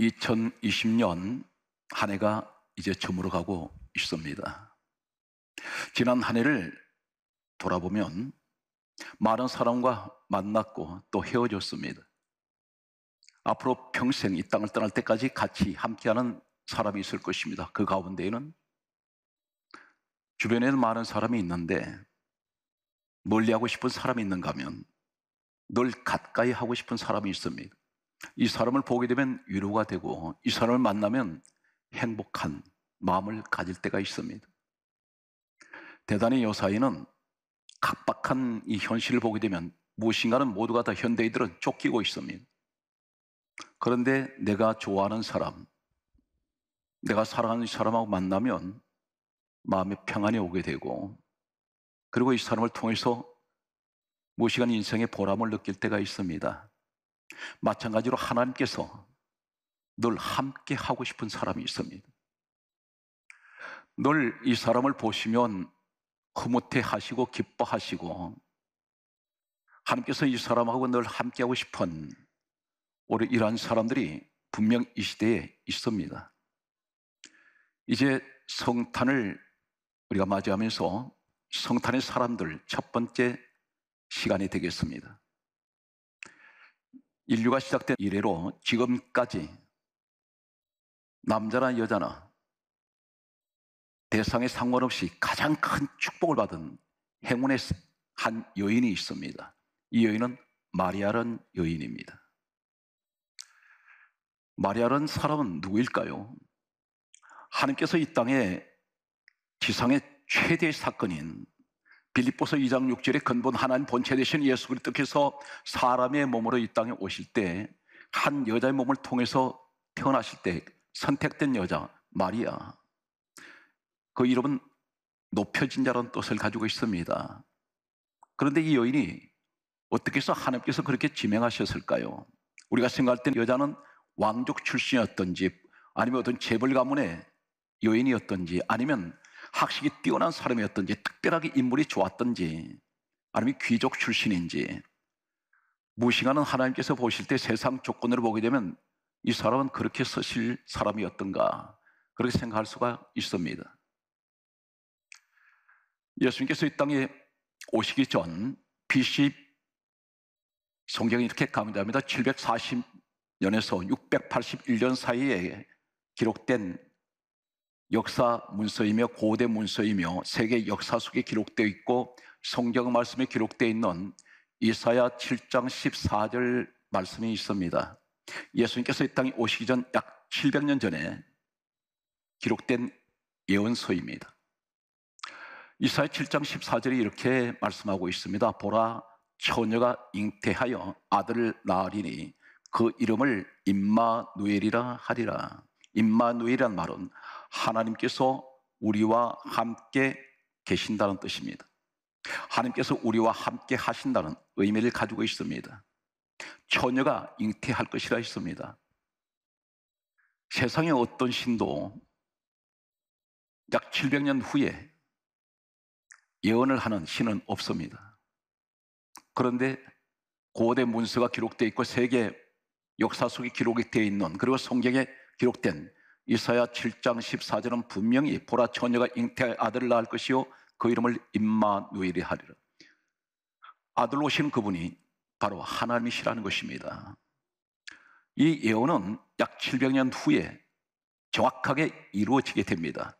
2020년 한 해가 이제 저물어 가고 있습니다. 지난 한 해를 돌아보면 많은 사람과 만났고 또 헤어졌습니다. 앞으로 평생 이 땅을 떠날 때까지 같이 함께하는 사람이 있을 것입니다. 그 가운데에는 주변에는 많은 사람이 있는데 멀리 하고 싶은 사람이 있는가 하면 늘 가까이 하고 싶은 사람이 있습니다. 이 사람을 보게 되면 위로가 되고 이 사람을 만나면 행복한 마음을 가질 때가 있습니다. 대단히 여사인은 각박한 이 현실을 보게 되면 무엇인가는 모두가 다 현대인들은 쫓기고 있습니다. 그런데 내가 좋아하는 사람, 내가 사랑하는 사람하고 만나면 마음의 평안이 오게 되고 그리고 이 사람을 통해서 무엇이간 인생의 보람을 느낄 때가 있습니다. 마찬가지로 하나님께서 늘 함께 하고 싶은 사람이 있습니다. 늘 이 사람을 보시면 흐뭇해 하시고 기뻐하시고 하나님께서 이 사람하고 늘 함께 하고 싶은 우리 이러한 사람들이 분명 이 시대에 있습니다. 이제 성탄을 우리가 맞이하면서 성탄의 사람들 첫 번째 시간이 되겠습니다. 인류가 시작된 이래로 지금까지 남자나 여자나 대상에 상관없이 가장 큰 축복을 받은 행운의 한 여인이 있습니다. 이 여인은 마리아란 여인입니다. 마리아란 사람은 누구일까요? 하나님께서 이 땅에 지상의 최대의 사건인 빌립보서 2장 6절에 근본 하나님 본체 되신 예수 그리스도께서 사람의 몸으로 이 땅에 오실 때 한 여자의 몸을 통해서 태어나실 때 선택된 여자 마리아 그 이름은 높여진 자라는 뜻을 가지고 있습니다. 그런데 이 여인이 어떻게 해서 하나님께서 그렇게 지명하셨을까요? 우리가 생각할 때 여자는 왕족 출신이었던지 아니면 어떤 재벌 가문의 여인이었던지 아니면 학식이 뛰어난 사람이었던지 특별하게 인물이 좋았던지 아니면 귀족 출신인지 무시하는 하나님께서 보실 때 세상 조건으로 보게 되면 이 사람은 그렇게 쓰실 사람이었던가 그렇게 생각할 수가 있습니다. 예수님께서 이 땅에 오시기 전 BC 성경이 이렇게 강조합니다 740년에서 681년 사이에 기록된 역사 문서이며 고대 문서이며 세계 역사 속에 기록되어 있고 성경 말씀에 기록되어 있는 이사야 7장 14절 말씀이 있습니다. 예수님께서 이 땅에 오시기 전 약 700년 전에 기록된 예언서입니다. 이사야 7장 14절이 이렇게 말씀하고 있습니다. 보라 처녀가 잉태하여 아들을 낳으리니 그 이름을 임마누엘이라 하리라. 임마누엘이란 말은 하나님께서 우리와 함께 계신다는 뜻입니다. 하나님께서 우리와 함께 하신다는 의미를 가지고 있습니다. 처녀가 잉태할 것이라 했습니다. 세상의 어떤 신도 약 700년 후에 예언을 하는 신은 없습니다. 그런데 고대 문서가 기록되어 있고 세계 역사 속에 기록이 되어 있는 그리고 성경에 기록된 이사야 7장 14절은 분명히 보라 처녀가 잉태할 아들을 낳을 것이요 그 이름을 임마누엘이 하리라. 아들 오신 그분이 바로 하나님이시라는 것입니다. 이 예언은 약 700년 후에 정확하게 이루어지게 됩니다.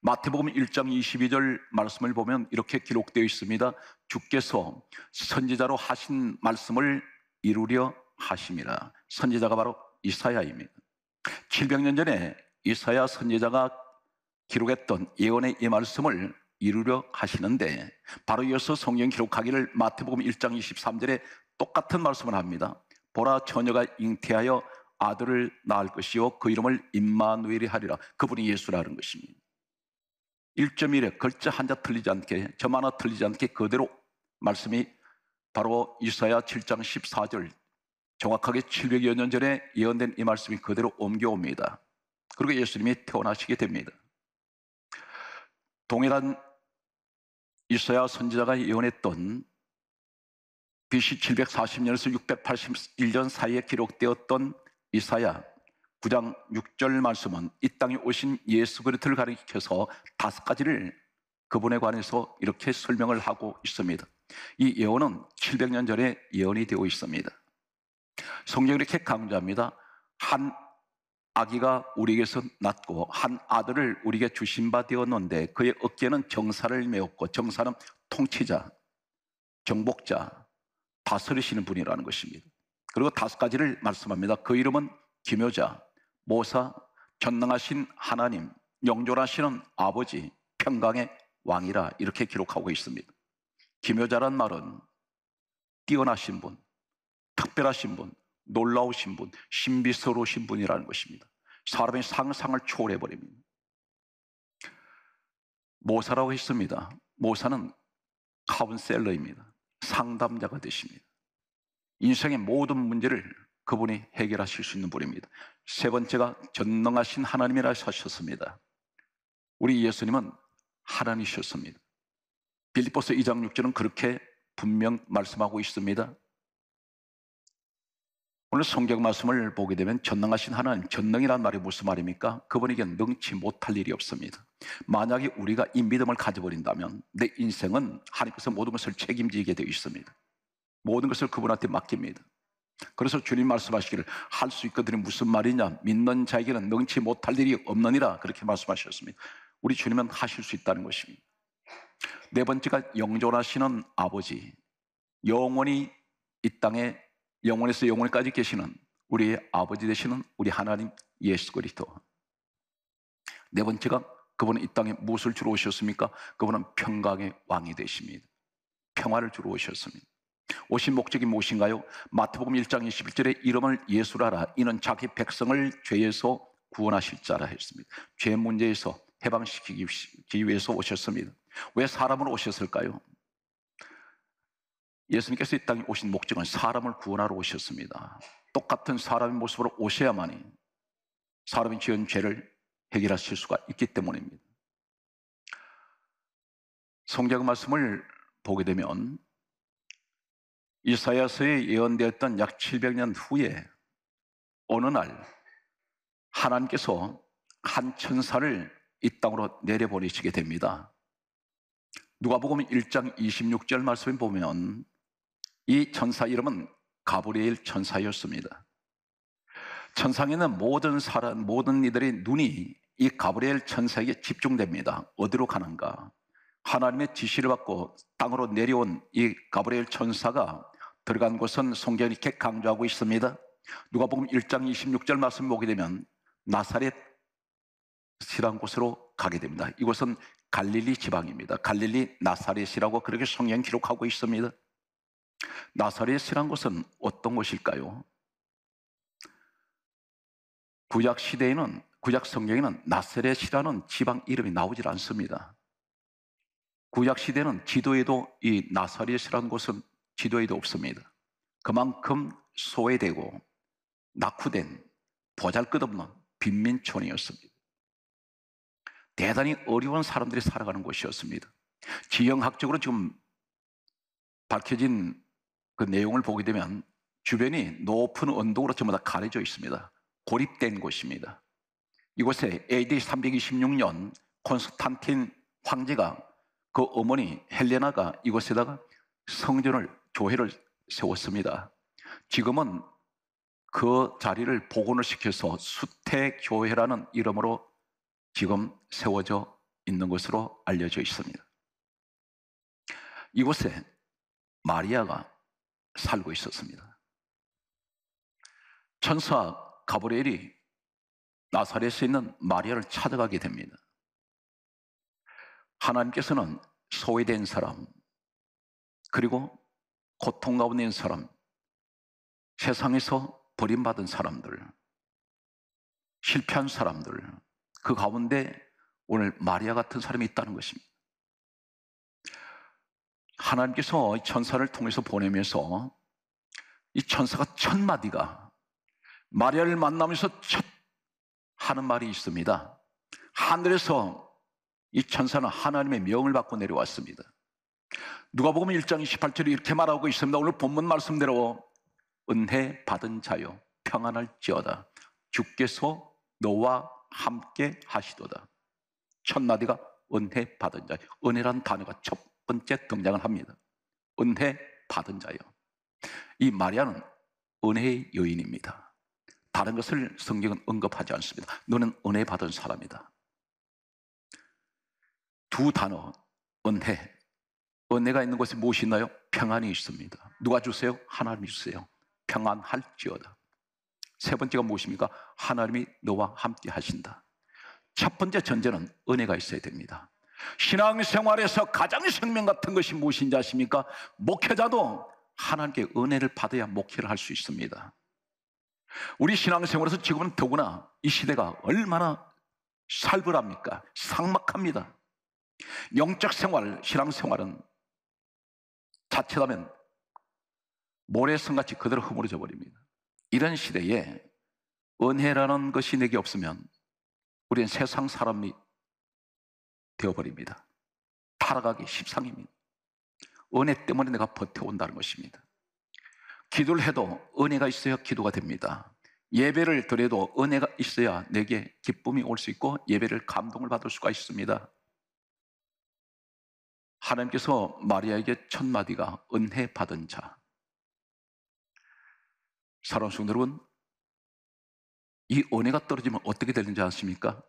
마태복음 1장 22절 말씀을 보면 이렇게 기록되어 있습니다. 주께서 선지자로 하신 말씀을 이루려 하심이라. 선지자가 바로 이사야입니다. 700년 전에 이사야 선지자가 기록했던 예언의 이 말씀을 이루려 하시는데 바로 이어서 성경 기록하기를 마태복음 1장 23절에 똑같은 말씀을 합니다. 보라 처녀가 잉태하여 아들을 낳을 것이요 그 이름을 임마누엘이 하리라. 그분이 예수라는 것입니다. 1.1에 글자 한자 틀리지 않게 점 하나 틀리지 않게 그대로 말씀이 바로 이사야 7장 14절 정확하게 700여 년 전에 예언된 이 말씀이 그대로 옮겨옵니다. 그리고 예수님이 태어나시게 됩니다. 동일한 이사야 선지자가 예언했던 BC 740년에서 681년 사이에 기록되었던 이사야 9장 6절 말씀은 이 땅에 오신 예수 그리스도를 가리켜서 다섯 가지를 그분에 관해서 이렇게 설명을 하고 있습니다. 이 예언은 700년 전에 예언이 되고 있습니다. 성경이 이렇게 강조합니다. 한 아기가 우리에게서 낳고 한 아들을 우리에게 주신 바 되었는데 그의 어깨는 정사를 메웠고 정사는 통치자, 정복자, 다스리시는 분이라는 것입니다. 그리고 다섯 가지를 말씀합니다. 그 이름은 기묘자, 모사, 전능하신 하나님, 영존하시는 아버지, 평강의 왕이라 이렇게 기록하고 있습니다. 기묘자란 말은 뛰어나신 분, 특별하신 분, 놀라우신 분, 신비스러우신 분이라는 것입니다. 사람의 상상을 초월해버립니다. 모사라고 했습니다. 모사는 카운셀러입니다. 상담자가 되십니다. 인생의 모든 문제를 그분이 해결하실 수 있는 분입니다. 세 번째가 전능하신 하나님이라 하셨습니다. 우리 예수님은 하나님이셨습니다. 빌리포스 2장 6절은 그렇게 분명 말씀하고 있습니다. 오늘 성경 말씀을 보게 되면 전능하신 하나님, 전능이란 말이 무슨 말입니까? 그분에겐 능치 못할 일이 없습니다. 만약에 우리가 이 믿음을 가져버린다면 내 인생은 하나님께서 모든 것을 책임지게 되어 있습니다. 모든 것을 그분한테 맡깁니다. 그래서 주님 말씀하시기를 할 수 있거든요. 무슨 말이냐? 믿는 자에게는 능치 못할 일이 없느니라 그렇게 말씀하셨습니다. 우리 주님은 하실 수 있다는 것입니다. 네 번째가 영존하시는 아버지, 영원히 이 땅에 영원에서 영원까지 계시는 우리 아버지 되시는 우리 하나님 예수 그리스도. 네 번째가 그분은 이 땅에 무엇을 주러 오셨습니까? 그분은 평강의 왕이 되십니다. 평화를 주러 오셨습니다. 오신 목적이 무엇인가요? 마태복음 1장 21절에 이름을 예수라라. 이는 자기 백성을 죄에서 구원하실 자라 했습니다. 죄 문제에서 해방시키기 위해서 오셨습니다. 왜사람으 오셨을까요? 예수님께서 이 땅에 오신 목적은 사람을 구원하러 오셨습니다. 똑같은 사람의 모습으로 오셔야만이 사람이 지은 죄를 해결하실 수가 있기 때문입니다. 성경 말씀을 보게 되면 이사야서에 예언되었던 약 700년 후에 어느 날 하나님께서 한 천사를 이 땅으로 내려보내시게 됩니다. 누가보음 1장 26절 말씀을 보면 이 천사 이름은 가브리엘 천사였습니다. 천상에는 모든 사람, 모든 이들의 눈이 이 가브리엘 천사에게 집중됩니다. 어디로 가는가? 하나님의 지시를 받고 땅으로 내려온 이 가브리엘 천사가 들어간 곳은 성경이 이렇게 강조하고 있습니다. 누가 보면 1장 26절 말씀 보게 되면 나사렛 시란 곳으로 가게 됩니다. 이곳은 갈릴리 지방입니다. 갈릴리 나사렛이라고 그렇게 성경 기록하고 있습니다. 나사렛이란 곳은 어떤 곳일까요? 구약 시대에는 구약 성경에는 나사렛이라는 지방 이름이 나오질 않습니다. 구약 시대는 지도에도 이 나사렛이라는 곳은 지도에도 없습니다. 그만큼 소외되고 낙후된 보잘것없는 빈민촌이었습니다. 대단히 어려운 사람들이 살아가는 곳이었습니다. 지형학적으로 지금 밝혀진 그 내용을 보게 되면 주변이 높은 언덕으로 전부 다 가려져 있습니다. 고립된 곳입니다. 이곳에 AD 326년 콘스탄틴 황제가 그 어머니 헬레나가 이곳에다가 성전을 교회를 세웠습니다. 지금은 그 자리를 복원을 시켜서 수태교회라는 이름으로 지금 세워져 있는 것으로 알려져 있습니다. 이곳에 마리아가 살고 있었습니다. 천사 가브리엘이 나사렛에 있는 마리아를 찾아가게 됩니다. 하나님께서는 소외된 사람, 그리고 고통 가운데 있는 사람, 세상에서 버림받은 사람들, 실패한 사람들, 그 가운데 오늘 마리아 같은 사람이 있다는 것입니다. 하나님께서 이 천사를 통해서 보내면서 이 천사가 첫 마디가 마리아를 만나면서 첫 하는 말이 있습니다. 하늘에서 이 천사는 하나님의 명을 받고 내려왔습니다. 누가복음 1장 28절에 이렇게 말하고 있습니다. 오늘 본문 말씀대로 은혜 받은 자요 평안할지어다 주께서 너와 함께 하시도다. 첫 마디가 은혜 받은 자. 은혜란 단어가 첫 번째 등장을 합니다. 은혜 받은 자요. 이 마리아는 은혜의 여인입니다. 다른 것을 성경은 언급하지 않습니다. 너는 은혜 받은 사람이다. 두 단어, 은혜. 은혜가 있는 곳에 무엇이 있나요? 평안이 있습니다. 누가 주세요? 하나님이 주세요. 평안할지어다. 세 번째가 무엇입니까? 하나님이 너와 함께 하신다. 첫 번째 전제는 은혜가 있어야 됩니다. 신앙생활에서 가장 생명 같은 것이 무엇인지 아십니까? 목회자도 하나님께 은혜를 받아야 목회를 할 수 있습니다. 우리 신앙생활에서 지금은 더구나 이 시대가 얼마나 살벌합니까? 상막합니다. 영적 생활, 신앙 생활은 자체라면 모래성같이 그대로 흐물어져 버립니다. 이런 시대에 은혜라는 것이 내게 없으면 우리는 세상 사람이 되어버립니다. 팔아가기 십상입니다. 은혜 때문에 내가 버텨온다는 것입니다. 기도를 해도 은혜가 있어야 기도가 됩니다. 예배를 드려도 은혜가 있어야 내게 기쁨이 올 수 있고 예배를 감동을 받을 수가 있습니다. 하나님께서 마리아에게 첫 마디가 은혜 받은 자. 사랑하는 여러분, 이 은혜가 떨어지면 어떻게 되는지 아십니까?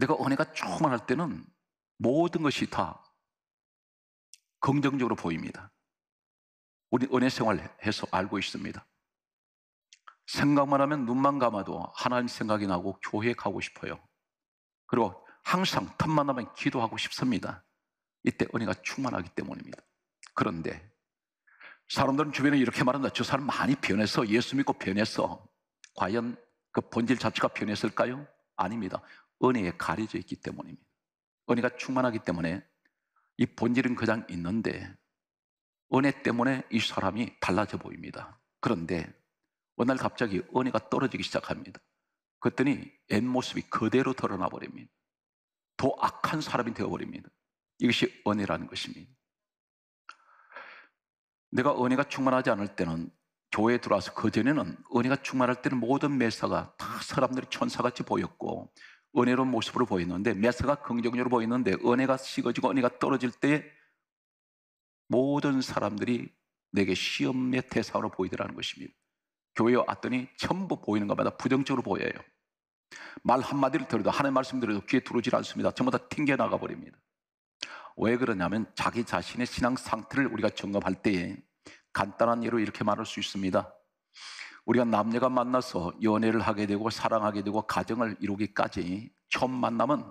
내가 은혜가 충만할 때는 모든 것이 다 긍정적으로 보입니다. 우리 은혜 생활해서 알고 있습니다. 생각만 하면 눈만 감아도 하나님 생각이 나고 교회 가고 싶어요. 그리고 항상 틈만 나면 기도하고 싶습니다. 이때 은혜가 충만하기 때문입니다. 그런데 사람들은 주변에 이렇게 말한다. 저 사람 많이 변해서 예수 믿고 변해서 과연 그 본질 자체가 변했을까요? 아닙니다. 은혜에 가려져 있기 때문입니다. 은혜가 충만하기 때문에 이 본질은 그냥 있는데 은혜 때문에 이 사람이 달라져 보입니다. 그런데 어느 날 갑자기 은혜가 떨어지기 시작합니다. 그랬더니 옛 모습이 그대로 드러나 버립니다. 더 악한 사람이 되어 버립니다. 이것이 은혜라는 것입니다. 내가 은혜가 충만하지 않을 때는 교회에 들어와서 그전에는 은혜가 충만할 때는 모든 매사가 다 사람들이 천사같이 보였고 은혜로운 모습으로 보이는데 메사가 긍정적으로 보이는데 은혜가 식어지고 은혜가 떨어질 때 모든 사람들이 내게 시험의 대상으로 보이더라는 것입니다. 교회에 왔더니 전부 보이는 것마다 부정적으로 보여요. 말 한마디를 들어도 하는 말씀 들어도 귀에 들어오질 않습니다. 전부 다 튕겨나가 버립니다. 왜 그러냐면 자기 자신의 신앙 상태를 우리가 점검할 때에 간단한 예로 이렇게 말할 수 있습니다. 우리가 남녀가 만나서 연애를 하게 되고 사랑하게 되고 가정을 이루기까지 처음 만남은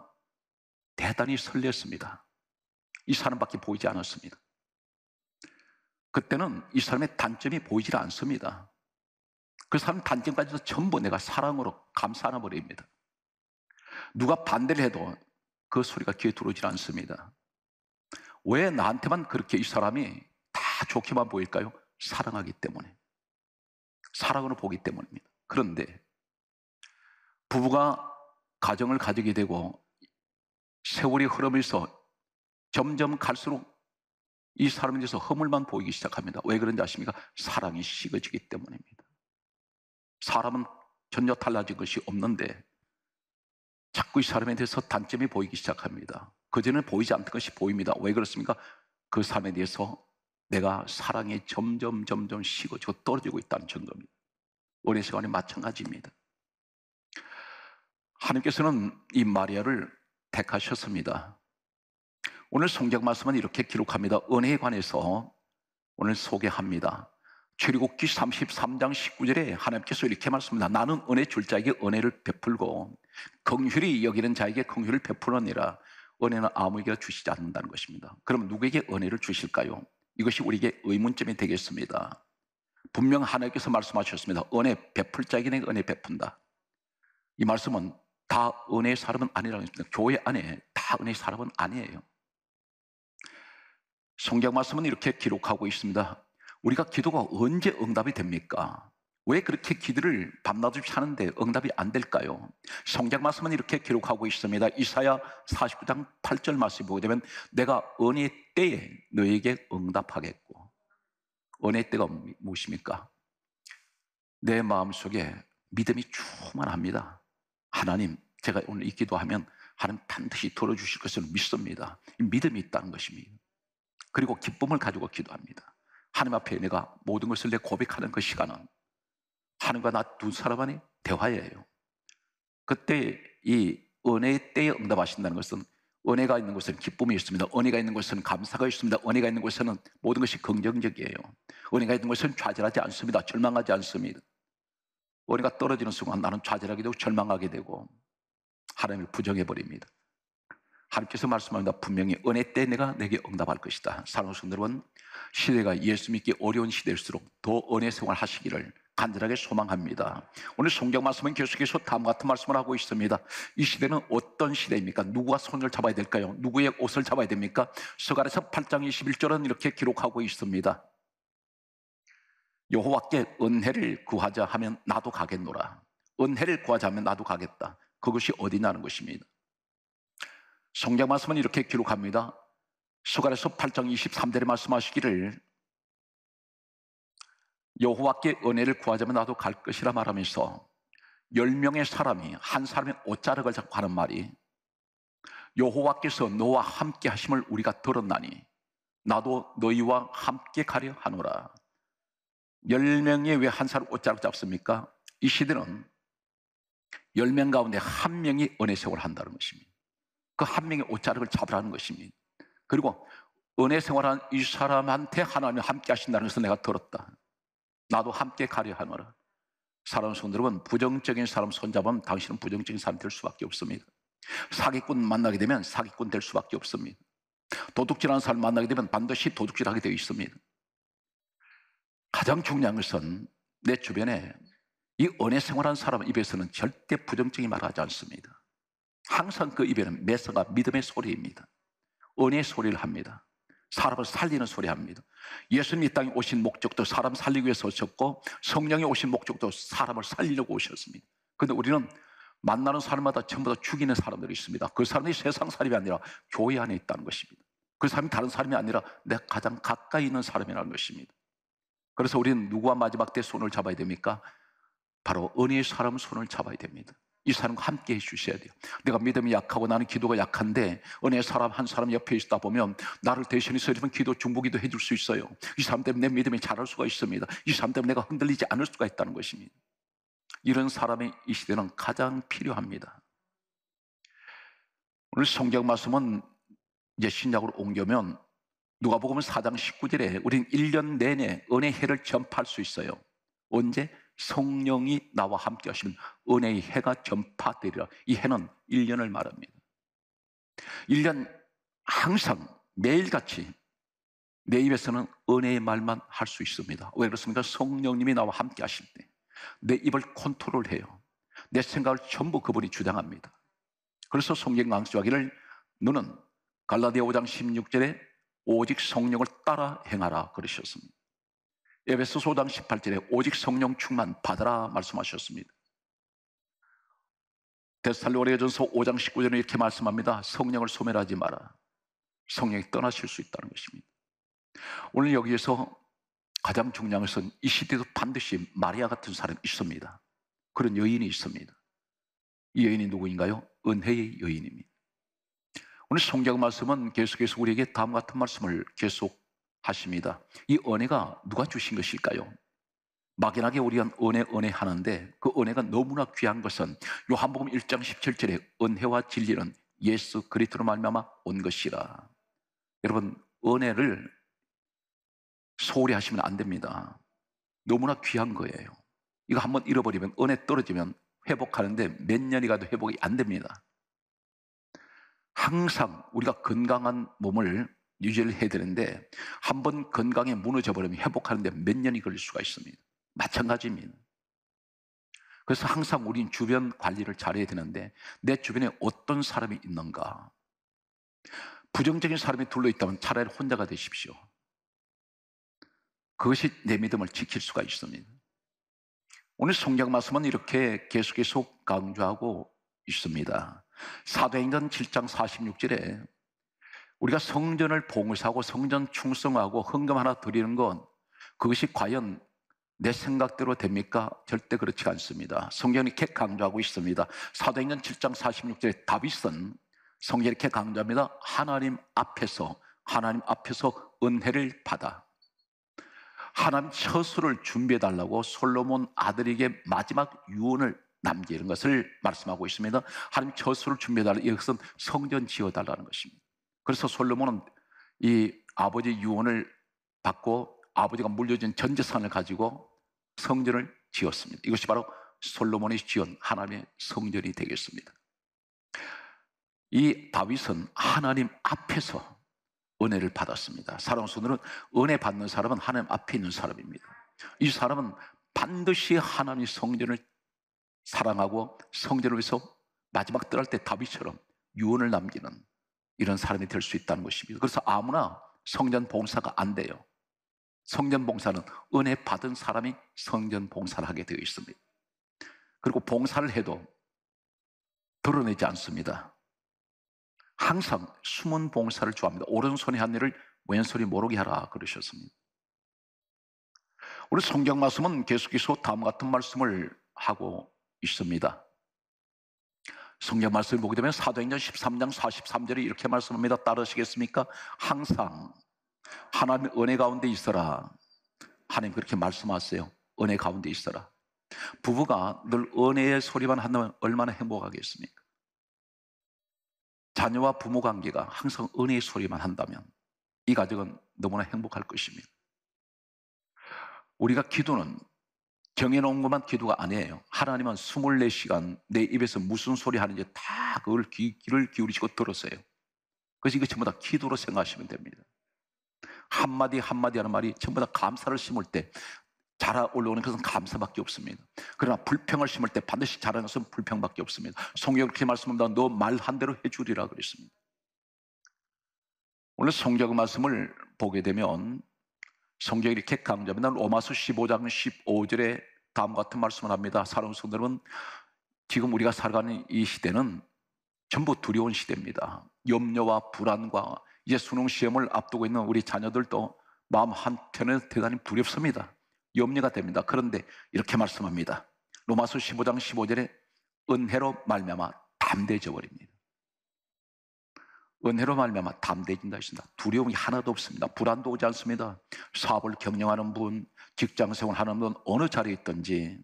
대단히 설레었습니다. 이 사람밖에 보이지 않았습니다. 그때는 이 사람의 단점이 보이질 않습니다. 그 사람 단점까지도 전부 내가 사랑으로 감싸나 버립니다. 누가 반대를 해도 그 소리가 귀에 들어오질 않습니다. 왜 나한테만 그렇게 이 사람이 다 좋게만 보일까요? 사랑하기 때문에. 사랑으로 보기 때문입니다. 그런데 부부가 가정을 가지게 되고 세월이 흐르면서 점점 갈수록 이 사람들에서 허물만 보이기 시작합니다. 왜 그런지 아십니까? 사랑이 식어지기 때문입니다. 사람은 전혀 달라진 것이 없는데 자꾸 이 사람에 대해서 단점이 보이기 시작합니다. 그전에 보이지 않던 것이 보입니다. 왜 그렇습니까? 그 사람에 대해서 내가 사랑이 점점 점점 식어지고 떨어지고 있다는 증거입니다. 우리 시간이 마찬가지입니다. 하나님께서는 이 마리아를 택하셨습니다. 오늘 성경 말씀은 이렇게 기록합니다. 은혜에 관해서 오늘 소개합니다. 출애굽기 33장 19절에 하나님께서 이렇게 말씀합니다. 나는 은혜 줄 자에게 은혜를 베풀고 긍휼히 여기는 자에게 긍휼을 베풀느니라. 은혜는 아무에게나 주시지 않는다는 것입니다. 그럼 누구에게 은혜를 주실까요? 이것이 우리에게 의문점이 되겠습니다. 분명 하나님께서 말씀하셨습니다. 은혜 베풀 자에게 은혜 베푼다. 이 말씀은 다 은혜의 사람은 아니라고 했습니다. 교회 안에 다 은혜의 사람은 아니에요. 성경 말씀은 이렇게 기록하고 있습니다. 우리가 기도가 언제 응답이 됩니까? 왜 그렇게 기도를 밤낮없이 하는데 응답이 안 될까요? 성경 말씀은 이렇게 기록하고 있습니다. 이사야 49장 8절 말씀 보게 되면 내가 은혜 때에 너에게 응답하겠고 은혜 때가 무엇입니까? 내 마음속에 믿음이 충만합니다. 하나님, 제가 오늘 이 기도하면 하나님 반드시 돌아주실 것을 믿습니다. 믿음이 있다는 것입니다. 그리고 기쁨을 가지고 기도합니다. 하나님 앞에 내가 모든 것을 내 고백하는 그 시간은 하늘과나두 사람 안에 대화예요. 그때 이 은혜의 때에 응답하신다는 것은 은혜가 있는 곳에는 기쁨이 있습니다. 은혜가 있는 곳에는 감사가 있습니다. 은혜가 있는 곳에는 모든 것이 긍정적이에요. 은혜가 있는 곳은 좌절하지 않습니다. 절망하지 않습니다. 은혜가 떨어지는 순간 나는 좌절하게 되고 절망하게 되고 하나님을 부정해 버립니다. 하나님께서 말씀합니다. 분명히 은혜 때 내가 내게 응답할 것이다. 사랑하는 성도 여러분, 시대가 예수 믿기 어려운 시대일수록 더 은혜 생활 하시기를 간절하게 소망합니다. 오늘 성경 말씀은 계속해서 다음과 같은 말씀을 하고 있습니다. 이 시대는 어떤 시대입니까? 누구가 손을 잡아야 될까요? 누구의 옷을 잡아야 됩니까? 서가에서 8장 21절은 이렇게 기록하고 있습니다. 여호와께 은혜를 구하자 하면 나도 가겠노라. 은혜를 구하자 하면 나도 가겠다. 그것이 어디냐는 것입니다. 성경 말씀은 이렇게 기록합니다. 서가에서 8장 23절에 말씀하시기를 여호와께 은혜를 구하자면 나도 갈 것이라 말하면서 열명의 사람이 한 사람의 옷자락을 잡고 하는 말이 여호와께서 너와 함께 하심을 우리가 들었나니 나도 너희와 함께 가려 하노라. 열명이 왜 한 사람 옷자락 잡습니까? 이 시대는 열 명 가운데 한 명이 은혜 생활을 한다는 것입니다. 그 한 명의 옷자락을 잡으라는 것입니다. 그리고 은혜 생활한 이 사람한테 하나님 함께 하신다는 것을 내가 들었다. 나도 함께 가려 하노라. 사람 손들으면 부정적인 사람 손잡으면 당신은 부정적인 사람 될 수밖에 없습니다. 사기꾼 만나게 되면 사기꾼 될 수밖에 없습니다. 도둑질하는 사람 만나게 되면 반드시 도둑질하게 되어 있습니다. 가장 중요한 것은 내 주변에 이 은혜 생활하는 사람 입에서는 절대 부정적인 말을 하지 않습니다. 항상 그 입에는 매서가 믿음의 소리입니다. 은혜의 소리를 합니다. 사람을 살리는 소리 합니다. 예수님이 땅에 오신 목적도 사람 살리기 위해서 오셨고 성령이 오신 목적도 사람을 살리려고 오셨습니다. 근데 우리는 만나는 사람마다 전부 다 죽이는 사람들이 있습니다. 그 사람이 세상 사람이 아니라 교회 안에 있다는 것입니다. 그 사람이 다른 사람이 아니라 내 가장 가까이 있는 사람이라는 것입니다. 그래서 우리는 누구와 마지막 때 손을 잡아야 됩니까? 바로 은혜의 사람 손을 잡아야 됩니다. 이 사람과 함께 해주셔야 돼요. 내가 믿음이 약하고 나는 기도가 약한데 은혜 사람 한 사람 옆에 있다 보면 나를 대신해서 이러면 기도 중보기도 해줄 수 있어요. 이 사람 때문에 내 믿음이 자랄 수가 있습니다. 이 사람 때문에 내가 흔들리지 않을 수가 있다는 것입니다. 이런 사람이 이 시대는 가장 필요합니다. 오늘 성경 말씀은 이제 신약으로 옮겨면 누가복면 4장 19절에 우린 1년 내내 은혜해를 전파할 수 있어요. 언제? 성령이 나와 함께 하시는 은혜의 해가 전파되리라. 이 해는 1년을 말합니다. 1년 항상 매일같이 내 입에서는 은혜의 말만 할 수 있습니다. 왜 그렇습니까? 성령님이 나와 함께 하실 때 내 입을 컨트롤해요. 내 생각을 전부 그분이 주장합니다. 그래서 성경 강수하기를 너는 갈라디아 5장 16절에 오직 성령을 따라 행하라 그러셨습니다. 에베소 소당 18절에 오직 성령 충만 받으라 말씀하셨습니다. 데살로리가전서 5장 19절에 이렇게 말씀합니다. 성령을 소멸하지 마라. 성령이 떠나실 수 있다는 것입니다. 오늘 여기에서 가장 중요한 것은 이 시대도 반드시 마리아 같은 사람이 있습니다. 그런 여인이 있습니다. 이 여인이 누구인가요? 은혜의 여인입니다. 오늘 성경 말씀은 계속해서 우리에게 다음 같은 말씀을 계속 하십니다. 이 은혜가 누가 주신 것일까요? 막연하게 우리는 은혜, 은혜 하는데 그 은혜가 너무나 귀한 것은 요한복음 1장 17절에 은혜와 진리는 예수 그리스도로 말미암아 온 것이라. 여러분 은혜를 소홀히 하시면 안 됩니다. 너무나 귀한 거예요. 이거 한번 잃어버리면 은혜 떨어지면 회복하는데 몇 년이 가도 회복이 안 됩니다. 항상 우리가 건강한 몸을 유지를 해야 되는데 한 번 건강에 무너져 버리면 회복하는데 몇 년이 걸릴 수가 있습니다. 마찬가지입니다. 그래서 항상 우린 주변 관리를 잘해야 되는데 내 주변에 어떤 사람이 있는가? 부정적인 사람이 둘러 있다면 차라리 혼자가 되십시오. 그것이 내 믿음을 지킬 수가 있습니다. 오늘 성경 말씀은 이렇게 계속 계속 강조하고 있습니다. 사도행전 7장 46절에 우리가 성전을 봉사하고 성전 충성하고 헌금 하나 드리는 건 그것이 과연 내 생각대로 됩니까? 절대 그렇지 않습니다. 성경이 이렇게 강조하고 있습니다. 사도행전 7장 46절에 다윗은 성경이 이렇게 강조합니다. 하나님 앞에서 하나님 앞에서 은혜를 받아 하나님 처수를 준비해 달라고 솔로몬 아들에게 마지막 유언을 남기는 것을 말씀하고 있습니다. 하나님 처수를 준비해 달라 이것은 성전 지어 달라는 것입니다. 그래서 솔로몬은 이 아버지 유언을 받고 아버지가 물려준 전 재산을 가지고 성전을 지었습니다. 이것이 바로 솔로몬이 지은 하나님의 성전이 되겠습니다. 이 다윗은 하나님 앞에서 은혜를 받았습니다. 사랑스러운 은혜 받는 사람은 하나님 앞에 있는 사람입니다. 이 사람은 반드시 하나님의 성전을 사랑하고 성전을 위해서 마지막 떠날 때 다윗처럼 유언을 남기는 이런 사람이 될 수 있다는 것입니다. 그래서 아무나 성전 봉사가 안 돼요. 성전 봉사는 은혜 받은 사람이 성전 봉사를 하게 되어 있습니다. 그리고 봉사를 해도 드러내지 않습니다. 항상 숨은 봉사를 좋아합니다. 오른손이 한 일을 왼손이 모르게 하라 그러셨습니다. 우리 성경 말씀은 계속해서 다음 같은 말씀을 하고 있습니다. 성경 말씀을 보게 되면 사도행전 13장 43절에 이렇게 말씀합니다. 따르시겠습니까? 항상 하나님 은혜 가운데 있어라. 하나님 그렇게 말씀하세요. 은혜 가운데 있어라. 부부가 늘 은혜의 소리만 한다면 얼마나 행복하겠습니까? 자녀와 부모 관계가 항상 은혜의 소리만 한다면 이 가정은 너무나 행복할 것입니다. 우리가 기도는 경이 놓은 것만 기도가 아니에요. 하나님은 24시간 내 입에서 무슨 소리 하는지 다 그걸 귀, 를 기울이시고 들었어요. 그래서 이거 전부 다 기도로 생각하시면 됩니다. 한마디 한마디 하는 말이 전부 다 감사를 심을 때 자라 올라오는 것은 감사밖에 없습니다. 그러나 불평을 심을 때 반드시 자라는 것은 불평밖에 없습니다. 성경이 그렇게 말씀합니다. 너 말 한대로 해주리라 그랬습니다. 오늘 성경 말씀을 보게 되면 성경이 이렇게 강조합니다. 로마서 15장 15절에 다음 같은 말씀을 합니다. 사랑하는 성도 여러분, 지금 우리가 살아가는 이 시대는 전부 두려운 시대입니다. 염려와 불안과 이제 수능 시험을 앞두고 있는 우리 자녀들도 마음 한편에 대단히 두렵습니다. 염려가 됩니다. 그런데 이렇게 말씀합니다. 로마서 15장 15절에 은혜로 말미암아 담대져 버립니다. 은혜로 말미암아 담대해진다 하신다. 두려움이 하나도 없습니다. 불안도 오지 않습니다. 사업을 경영하는 분, 직장 생활하는 분 어느 자리에 있든지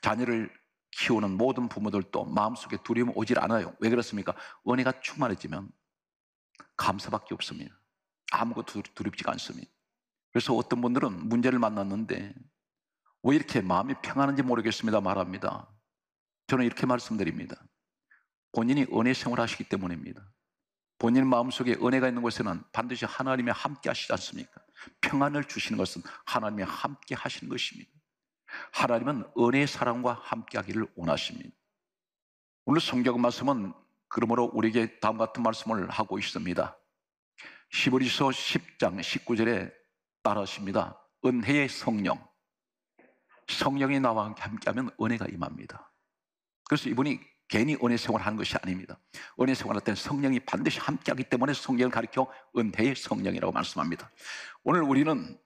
자녀를 키우는 모든 부모들도 마음속에 두려움 이 오질 않아요. 왜 그렇습니까? 은혜가 충만해지면 감사밖에 없습니다. 아무것도 두렵지가 않습니다. 그래서 어떤 분들은 문제를 만났는데 왜 이렇게 마음이 평안한지 모르겠습니다 말합니다. 저는 이렇게 말씀드립니다. 본인이 은혜 생활하시기 때문입니다. 본인 마음속에 은혜가 있는 곳에는 반드시 하나님이 함께 하시지 않습니까? 평안을 주시는 것은 하나님이 함께 하시는 것입니다. 하나님은 은혜의 사랑과 함께 하기를 원하십니다. 오늘 성경 말씀은 그러므로 우리에게 다음 같은 말씀을 하고 있습니다. 시브리서 10장 19절에 따라하십니다. 은혜의 성령. 성령이 나와 함께하면 은혜가 임합니다. 그래서 이분이 괜히 은혜 생활 하는 것이 아닙니다. 은혜 생활할 때는 성령이 반드시 함께하기 때문에 성령을 가리켜 은혜의 성령이라고 말씀합니다. 오늘 우리는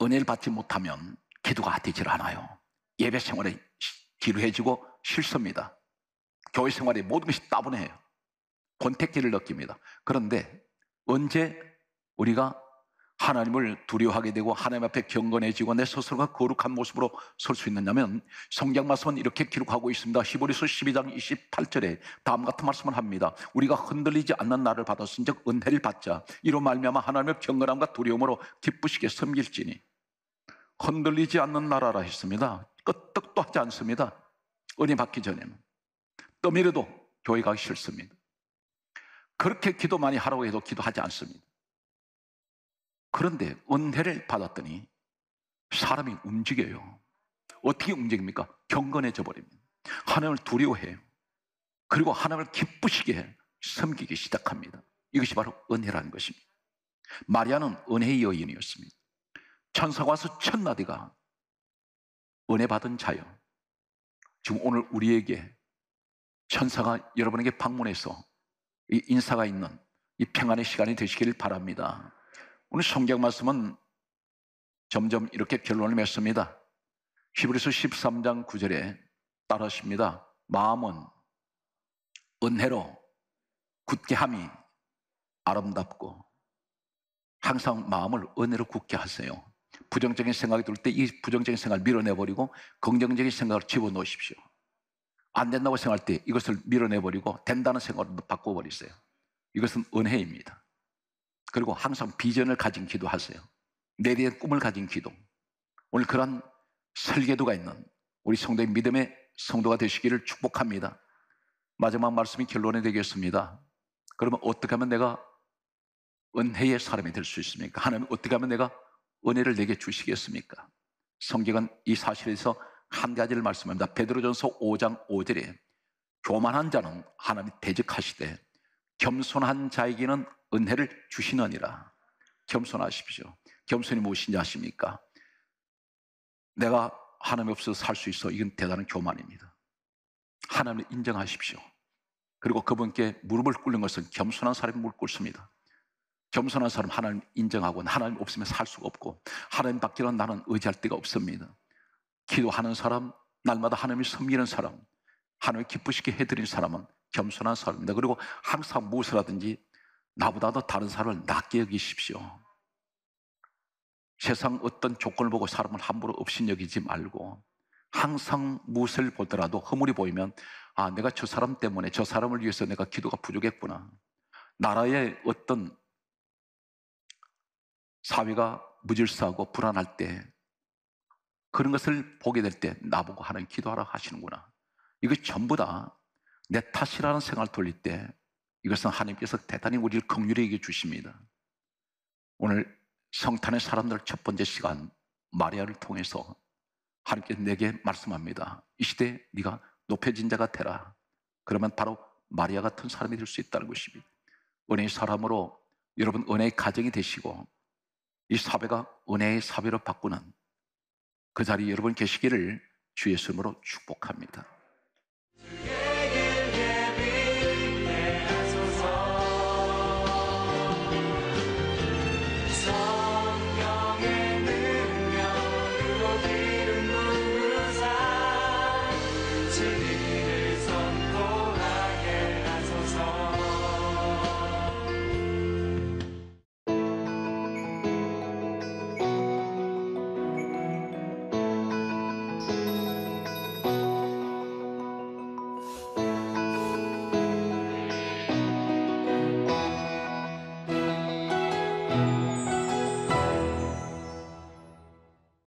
은혜를 받지 못하면 기도가 되질 않아요. 예배 생활에 지루해지고 실수입니다. 교회 생활에 모든 것이 따분해요. 권태기를 느낍니다. 그런데 언제 우리가 하나님을 두려워하게 되고 하나님 앞에 경건해지고 내 스스로가 거룩한 모습으로 설 수 있느냐면 성경마선 이렇게 기록하고 있습니다. 히브리서 12장 28절에 다음 같은 말씀을 합니다. 우리가 흔들리지 않는 나를 받았은즉 은혜를 받자 이로 말미암아 하나님의 경건함과 두려움으로 기쁘시게 섬길지니 흔들리지 않는 나라라 했습니다. 끄떡도 하지 않습니다. 은혜 받기 전에는 떠밀어도 교회 가기 싫습니다. 그렇게 기도 많이 하라고 해도 기도하지 않습니다. 그런데 은혜를 받았더니 사람이 움직여요. 어떻게 움직입니까? 경건해져 버립니다. 하나님을 두려워해요. 그리고 하나님을 기쁘시게 섬기기 시작합니다. 이것이 바로 은혜라는 것입니다. 마리아는 은혜의 여인이었습니다. 천사가 와서 첫마디가 은혜 받은 자요. 지금 오늘 우리에게 천사가 여러분에게 방문해서 이 인사가 있는 이 평안의 시간이 되시기를 바랍니다. 오늘 성경 말씀은 점점 이렇게 결론을 맺습니다. 히브리서 13장 9절에 따라하십니다. 마음은 은혜로 굳게 함이 아름답고 항상 마음을 은혜로 굳게 하세요. 부정적인 생각이 들 때 이 부정적인 생각을 밀어내버리고 긍정적인 생각을 집어넣으십시오. 안 된다고 생각할 때 이것을 밀어내버리고 된다는 생각으로 바꿔버리세요. 이것은 은혜입니다. 그리고 항상 비전을 가진 기도하세요. 내 대한 꿈을 가진 기도. 오늘 그러한 설계도가 있는 우리 성도의 믿음의 성도가 되시기를 축복합니다. 마지막 말씀이 결론이 되겠습니다. 그러면 어떻게 하면 내가 은혜의 사람이 될 수 있습니까? 하나님 어떻게 하면 내가 은혜를 내게 주시겠습니까? 성경은 이 사실에서 한 가지를 말씀합니다. 베드로전서 5장 5절에 교만한 자는 하나님이 대적하시되 겸손한 자에게는 은혜를 주시느니라. 겸손하십시오. 겸손이 무엇인지 아십니까? 내가 하나님 없어서 살 수 있어. 이건 대단한 교만입니다. 하나님을 인정하십시오. 그리고 그분께 무릎을 꿇는 것은 겸손한 사람이 무릎 꿇습니다. 겸손한 사람 하나님 인정하고 하나님 없으면 살 수가 없고 하나님 밖에는 나는 의지할 데가 없습니다. 기도하는 사람, 날마다 하나님이 섬기는 사람, 하나님 기쁘시게 해드리는 사람은 겸손한 사람입니다. 그리고 항상 무엇을 하든지 나보다도 다른 사람을 낮게 여기십시오. 세상 어떤 조건을 보고 사람을 함부로 업신여기지 말고 항상 무엇을 보더라도 허물이 보이면 아 내가 저 사람 때문에 저 사람을 위해서 내가 기도가 부족했구나. 나라의 어떤 사회가 무질서하고 불안할 때 그런 것을 보게 될 때 나보고 하는 기도하라 하시는구나. 이거 전부 다 내 탓이라는 생각을 돌릴 때 이것은 하나님께서 대단히 우리를 긍휼히 여 주십니다. 오늘 성탄의 사람들 첫 번째 시간 마리아를 통해서 하나님께서 내게 말씀합니다. 이 시대에 네가 높여진 자가 되라. 그러면 바로 마리아 같은 사람이 될 수 있다는 것입니다. 은혜의 사람으로 여러분 은혜의 가정이 되시고 이 사배가 은혜의 사배로 바꾸는 그 자리에 여러분 계시기를 주의 이름으로 축복합니다.